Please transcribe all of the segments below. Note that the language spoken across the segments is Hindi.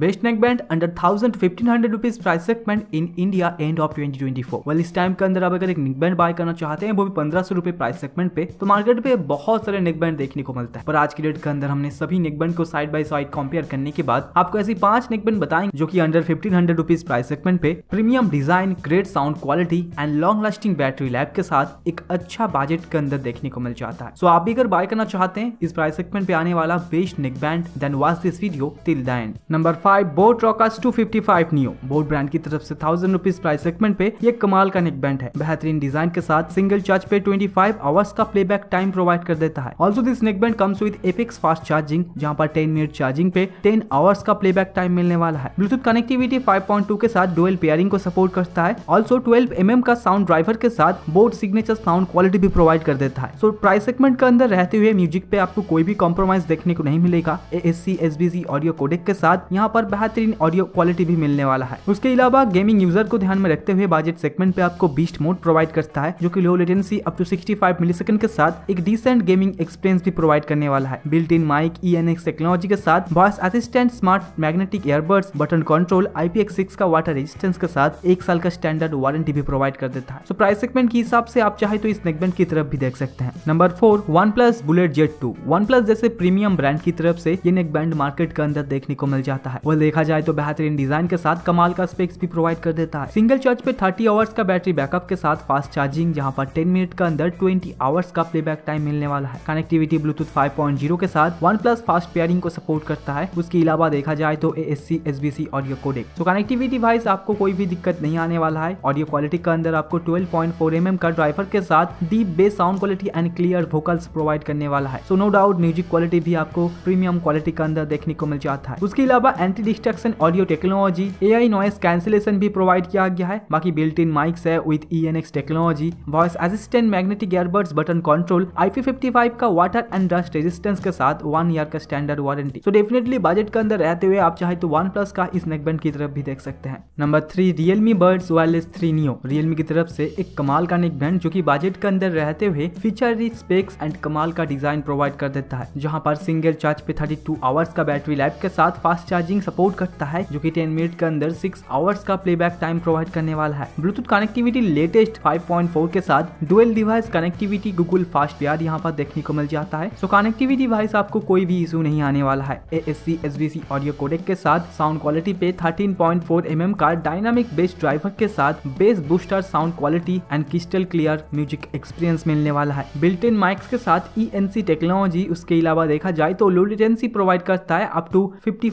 best neck band under thousand fifteen hundred rupees price segment in India end of twenty twenty four वाले इस टाइम के अंदर आप अगर एक नेक बैंड बाय करना चाहते हैं वो भी पंद्रह सौ रुपए प्राइस सेगमेंट पे तो मार्केट पे बहुत सारे नेक बैंड देखने को मिलता है पर आज के डेट के अंदर हमने सभी नेक बैंड को साइड बाय साइड कंपेयर करने के बाद आपको ऐसी पांच नेक बैंड बताएंगे जो की under fifteen hundred rupees price segment पे premium design great sound quality and long lasting battery life के साथ एक अच्छा बजट के अंदर देखने को मिल जाता है सो आप भी अगर बाय करना चाहते हैं इस प्राइस सेगमेंट पे आने वाला best band then watch this video till the end number five boat Rockerz two fifty five neo boat brand की तरफ से थाउजेंड रुपीज प्राइस सेगमेंट पे ये कमाल का नेक बैंड है बेहतरीन डिजाइन के साथ सिंगल चार्ज पे ट्वेंटी फाइव आवर्स का बैक टाइम प्रोवाइड कर देता है also this neck band comes with epics fast charging जहाँ पर टेन मिनट चार्जिंग पे टेन आवर्स का प्ले बैक टाइम मिलने वाला है Bluetooth connectivity five point two के साथ डुअल पेयरिंग को सपोर्ट करता है ऑल्सो ट्वेल्व एम एम का साउंड ड्राइवर के साथ बोट सिग्नेचर साउंड क्वालिटी भी प्रोवाइड कर देता है सो प्राइस सेगमेंट के अंदर रहते हुए म्यूजिक पे आपको कोई भी कॉम्प्रोमाइज देखने को नहीं मिलेगा A S C S B C audio codec के साथ यहाँ पर बेहतरीन ऑडियो क्वालिटी भी मिलने वाला है उसके अलावा गेमिंग यूजर को ध्यान में रखते हुए बजट सेगमेंट पे आपको बीस्ट मोड प्रोवाइड करता है जो की low latency up to sixty five second के साथ एक डिसेंट गेमिंग एक्सपीरियंस भी प्रोवाइड करने वाला है built in mic E technology के साथ voice assistant smart magnetic earbuds button control IPX6 का वाटर रेजिस्टेंस के साथ एक साल का स्टैंडर्ड वारंटी भी प्रोवाइड कर देता है सो प्राइस सेगमेंट के हिसाब से आप चाहे तो इस सेगमेंट की तरफ भी देख सकते हैं number four OnePlus bullet jet two OnePlus जैसे प्रीमियम ब्रांड की तरफ से ये नेक बैंड मार्केट के अंदर देखने को मिल जाता है है वह देखा जाए तो बेहतरीन डिजाइन के साथ कमाल का स्पेक्स भी प्रोवाइड कर देता है सिंगल चार्ज पे थर्टी आवर्स का बैटरी बैकअप के साथ फास्ट चार्जिंग जहाँ पर टेन मिनट का अंदर ट्वेंटी आवर्स का प्लेबैक टाइम मिलने वाला है कनेक्टिविटी ब्लूटूथ फाइव के साथ वन प्लस फास्ट पेयरिंग को सपोर्ट करता है उसके अलावा देखा जाए तो A S C S B C audio codec तो कनेक्टिविटी वाइज आपको कोई भी दिक्कत नहीं आने वाला है ऑडियो क्वालिटी के अंदर आपको twelve point four M M का ड्राइवर के साथ deep bass sound quality and clear vocals provide करने वाला है so no doubt music quality भी आपको प्रीमियम क्वालिटी के अंदर देखने को मिल जाता है उसके अलावा anti distraction audio technology A I noise cancellation भी प्रोवाइड किया गया है बाकी बिल्ट इन माइक्स है with X technology voice assistant magnetic earbuds button control fifty five का वाटर एंड डस्ट रेजिस्टेंस के साथ वन ईयर का स्टैंडर्ड वारंटी तो डेफिनेटली बजट के अंदर रहते हुए आप चाहे तो वन प्लस का इस नेकबैंड की तरफ भी देख सकते हैं number three Realme buds wireless three neo Realme की तरफ से एक कमाल का नेकबैंड जो की बजट के अंदर रहते हुए फीचर रिच स्पेक्स एंड कमाल का डिजाइन प्रोवाइड कर देता है जहाँ पर सिंगल चार्ज पे थर्टी टू आवर्स का बैटरी लाइफ के साथ फास्ट चार्जिंग नेटवर्किंग सपोर्ट करता है जो की टेन मिनट के अंदर सिक्स आवर्स का प्लेबैक टाइम प्रोवाइड करने वाला है ब्लूटूथ कनेक्टिविटी लेटेस्ट 5.4 के साथ dual device connectivity Google fast यार यहाँ पर देखने को मिल जाता है सो कनेक्टिविटी डिवाइस आपको कोई भी इशू नहीं आने वाला है A S C S B C audio codec के साथ साउंड क्वालिटी पे thirteen point four M M का डायनामिक बेस ड्राइवर के साथ bass booster sound quality and crystal clear music experience मिलने वाला है बिल्ट इन माइक्स के साथ ई एन सी टेक्नोलॉजी उसके अलावा देखा जाए तो लो लेटेंसी प्रोवाइड करता है up to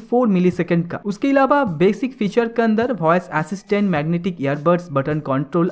four millisecond का उसके अलावा बेसिक फीचर के अंदर voice assistant magnetic earbuds button control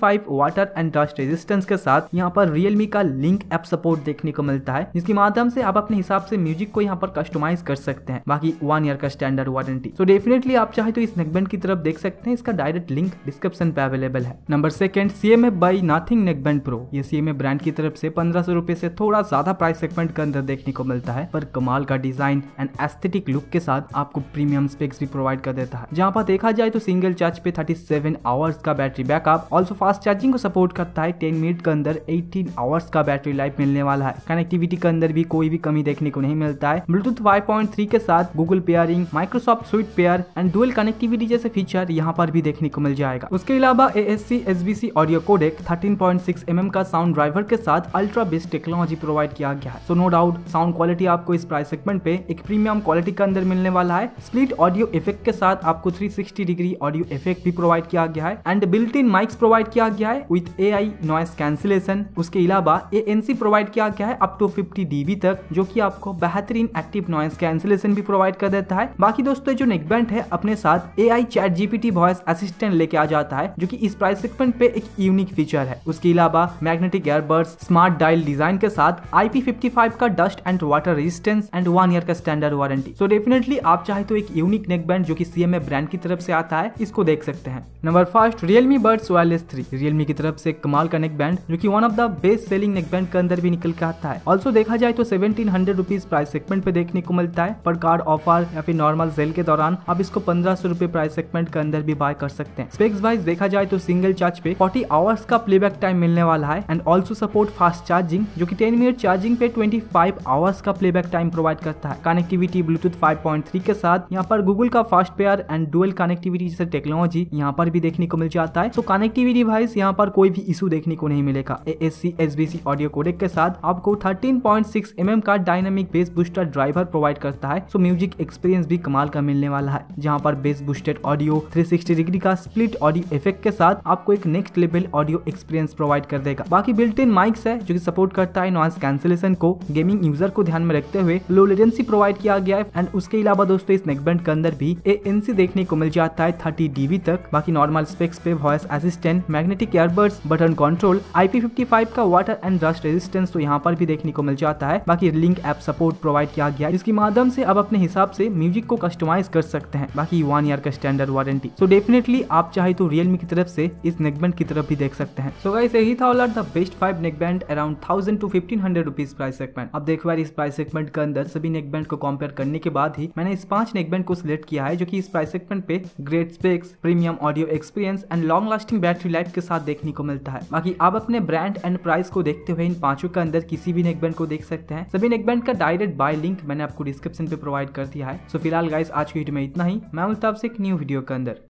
five water and dust resistance के साथ यहाँ पर रियलमी का लिंक एप सपोर्ट देखने को मिलता है जिसके माध्यम से आप अपने हिसाब से म्यूजिक को यहाँ पर कस्टमाइज कर सकते हैं बाकी वन ईयर का स्टैंडर्ड वारंटी तो डेफिनेटली आप चाहे तो इस नेकबैंड की तरफ देख सकते हैं इसका डायरेक्ट लिंक डिस्क्रिप्शन पे अवेलेबल है number second CM by Nothing neckband pro ये सीएमए ब्रांड की तरफ से पंद्रह सौ रूपए से थोड़ा ज्यादा प्राइस सेगमेंट के अंदर देखने को मिलता है पर कमाल का डिजाइन एंड एस्थेटिक लुक के साथ आप आपको प्रीमियम स्पेक्स भी प्रोवाइड कर देता है जहाँ पर देखा जाए तो सिंगल चार्ज पे 37 सेवन आवर्स का battery backup also fast charging को सपोर्ट करता है 10 मिनट के अंदर 18 आवर्स का बैटरी लाइफ मिलने वाला है कनेक्टिविटी के अंदर भी कोई भी कमी देखने को नहीं मिलता है ब्लूटूथ फाइव के साथ Google pairing Microsoft swift pair and dual connectivity जैसे फीचर यहाँ पर भी देखने को मिल जाएगा उसके अलावा A S C S B C audio codec thirteen point six M M का साउंड ड्राइवर के साथ अल्ट्रा बेस्ट टेक्नोलॉजी प्रोवाइड किया गया है so no doubt sound quality आपको इस प्राइस सेगमेंट पे एक प्रीमियम क्वालिटी के अंदर मिलने वाला है है स्प्लिट ऑडियो इफेक्ट के साथ आपको 360 डिग्री ऑडियो इफेक्ट भी प्रोवाइड किया गया है and built in mics provide किया गया है with A I noise cancellation उसके अलावा ए एन सी प्रोवाइड किया गया है अप टू फिफ्टी डीबी तक जो की आपको बेहतरीन एक्टिव नॉइस कैंसिलेशन भी प्रोवाइड कर देता है बाकी दोस्तों जो नेकबैंड है अपने साथ A I ChatGPT voice assistant लेके आ जाता है जो की इस प्राइस सेगमेंट पे एक यूनिक फीचर है उसके अलावा magnetic earbuds smart dial design के साथ आई फिफ्टी फाइव का dust and water resistance and one year का स्टैंडर्ड वारंटी सो डेफिनेटली आप चाहे तो एक यूनिक नेक बैंड जो कि सी एम ब्रांड की तरफ से आता है इसको देख सकते हैं number first Realme buds wireless three Realme की तरफ से कमाल का नेक बैंड जो की one of the best selling neckband के अंदर भी निकल के आता है ऑल्सो देखा जाए तो seventeen hundred rupees price segment पे देखने को मिलता है पर कार्ड ऑफर या फिर नॉर्मल सेल के दौरान आप इसको पंद्रह सौ रूपए प्राइस सेगमेंट के अंदर भी बाय कर सकते हैं स्पेक्स वाइज देखा जाए तो सिंगल चार्ज पे फोर्टी आवर्स का प्लेबैक टाइम मिलने वाला है and also support fast charging जो की टेन मिनट चार्जिंग पे ट्वेंटी फाइव आवर्स का प्लेबैक टाइम प्रोवाइड करता है connectivity Bluetooth five point three के साथ यहाँ पर गूगल का fast pair and dual connectivity जैसे टेक्नोलॉजी यहाँ पर भी देखने को मिल जाता है तो कनेक्टिविटी वाइज यहाँ पर कोई भी इशू देखने को नहीं मिलेगा A S C S B C audio codec के साथ आपको thirteen point six M M का dynamic bass booster driver provide करता है सो म्यूजिक एक्सपीरियंस भी कमाल का मिलने वाला है जहाँ पर bass boosted audio three sixty degree का स्प्लिट ऑडियो इफेक्ट के साथ आपको एक next level audio experience provide कर देगा बाकी बिल्ट इन माइक्स है जो की सपोर्ट करता है नॉइस कैंसिलेशन को गेमिंग यूजर को ध्यान में रखते हुए लो लेटेंसी प्रोवाइड किया गया है एंड उसके अलावा दोस्तों इस नेकबैंड के अंदर भी ए एनसी देखने को मिल जाता है थर्टी डीबी तक बाकी नॉर्मल स्पेक्स पे voice assistant magnetic earbuds button control IP55 का वाटर एंड रस्ट रेजिस्टेंस तो यहाँ पर भी देखने को मिल जाता है बाकी लिंक एप सपोर्ट प्रोवाइड किया गया जिसके माध्यम से आप अपने हिसाब से म्यूजिक को कस्टमाइज कर सकते हैं बाकी वन ईयर का स्टैंडर्ड वारंटी सो डेफिनेटली आप चाहे तो रियलमी की तरफ से इस नेकबैंड की तरफ भी देख सकते हैं सो गाइस यही था all the best five neckband around thousand two fifteen hundred rupees price segment अब देखो यार इस प्राइस सेगमेंट के अंदर सभी नेकबैंड को कंपेयर करने के बाद ही मैंने इस पांच नेकबैंड को सिलेक्ट किया है जो कि इस प्राइस सेगमेंट पे great specs premium audio experience and long lasting battery life के साथ देखने को मिलता है बाकी आप अपने ब्रांड एंड प्राइस को देखते हुए इन पांचों के अंदर किसी भी नेकबैंड को देख सकते हैं सभी नेकबैंड का डायरेक्ट बाय लिंक मैंने आपको डिस्क्रिप्शन पे प्रोवाइड कर दिया है सो फिलहाल गाइस आज की वीडियो में इतना ही मैं मिलता आपसे एक न्यू वीडियो के अंदर